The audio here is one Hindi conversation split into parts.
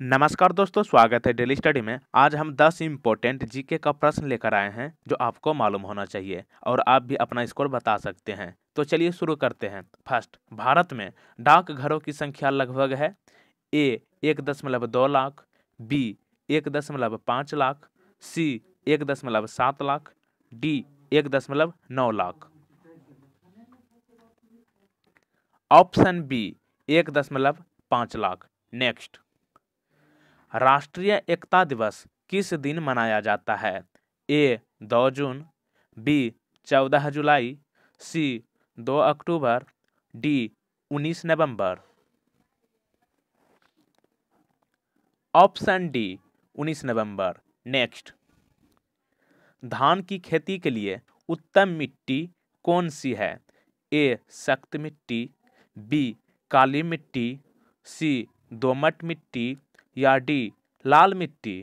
नमस्कार दोस्तों स्वागत है डेली स्टडी में आज हम 10 इम्पोर्टेंट जीके का प्रश्न लेकर आए हैं जो आपको मालूम होना चाहिए और आप भी अपना स्कोर बता सकते हैं तो चलिए शुरू करते हैं फर्स्ट भारत में डाक घरों की संख्या लगभग है ए एक दशमलव दो लाख बी एक दशमलव पाँच लाख सी एक दशमलव सात लाख डी एक दशमलव नौ लाख ऑप्शन बी एक दशमलव पाँच लाख नेक्स्ट राष्ट्रीय एकता दिवस किस दिन मनाया जाता है ए दो जून बी चौदह जुलाई सी दो अक्टूबर डी उन्नीस नवंबर ऑप्शन डी उन्नीस नवंबर नेक्स्ट धान की खेती के लिए उत्तम मिट्टी कौन सी है ए सख्त मिट्टी बी काली मिट्टी सी दोमट मिट्टी या डी लाल मिट्टी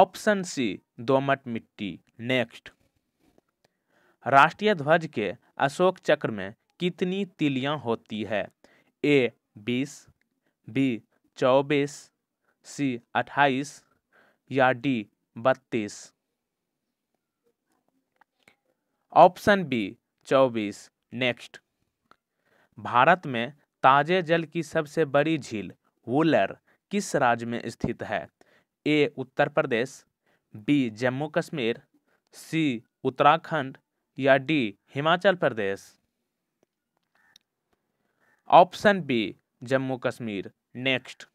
ऑप्शन सी दोमट मिट्टी नेक्स्ट राष्ट्रीय ध्वज के अशोक चक्र में कितनी तिलियां होती है ए बीस बी चौबीस सी अट्ठाईस या डी बत्तीस ऑप्शन बी चौबीस नेक्स्ट भारत में ताजे जल की सबसे बड़ी झील वुलर किस राज्य में स्थित है A Uttar Pradesh B Jammu Kashmir C Uttarakhand या D Himachal Pradesh option B Jammu Kashmir next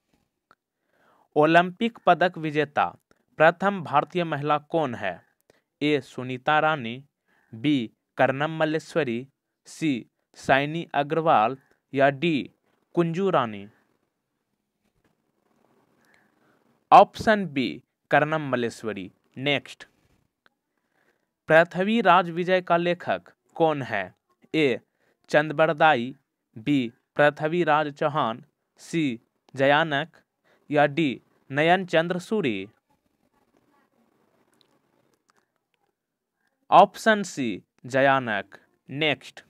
Olympic पदक विजेता प्रथम भारतीय महिला कौन है A Sunita Rani B Karnam Malleswari C Saini Agarwal या D Kunju Rani option B Karnam Malleswari next Prithvi Raj Vijay का लेखक कौन है A Chand Bardai B Prithvi Raj Chauhan C Jayanaka या D Nayan Chandra Suri option C जयानक next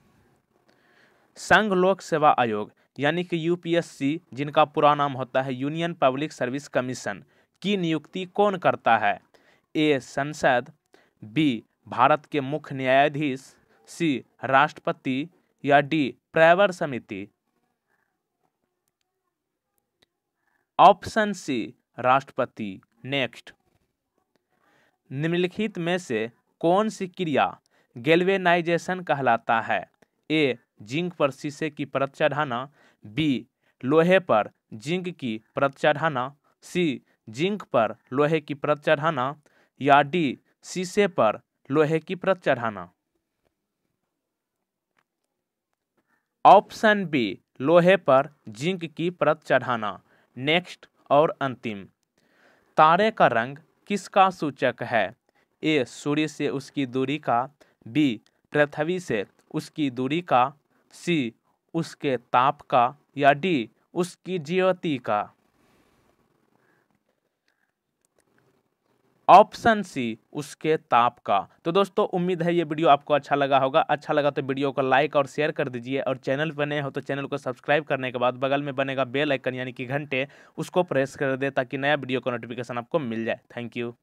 संघ लोक सेवा आयोग यानी कि यूपीएससी जिनका पूरा नाम होता है यूनियन पब्लिक सर्विस कमीशन की नियुक्ति कौन करता है ए संसद बी भारत के मुख्य न्यायाधीश सी राष्ट्रपति या डी प्रावर समिति ऑप्शन सी राष्ट्रपति नेक्स्ट निम्नलिखित में से कौन सी क्रिया गेलवेनाइजेशन कहलाता है ए जिंक पर शीशे की परत चढ़ाना बी लोहे पर जिंक की परत चढ़ाना सी जिंक पर लोहे की परत चढ़ाना या डी शीशे पर लोहे की परत चढ़ाना ऑप्शन बी लोहे पर जिंक की परत चढ़ाना नेक्स्ट और अंतिम तारे का रंग किसका सूचक है ए सूर्य से उसकी दूरी का बी पृथ्वी से उसकी दूरी का सी उसके ताप का या डी उसकी ज्योति का ऑप्शन सी उसके ताप का तो दोस्तों उम्मीद है ये वीडियो आपको अच्छा लगा होगा अच्छा लगा तो वीडियो को लाइक और शेयर कर दीजिए और चैनल पर नए हो तो चैनल को सब्सक्राइब करने के बाद बगल में बनेगा बेल आइकन यानी कि घंटे उसको प्रेस कर दे ताकि नया वीडियो का नोटिफिकेशन आपको मिल जाए थैंक यू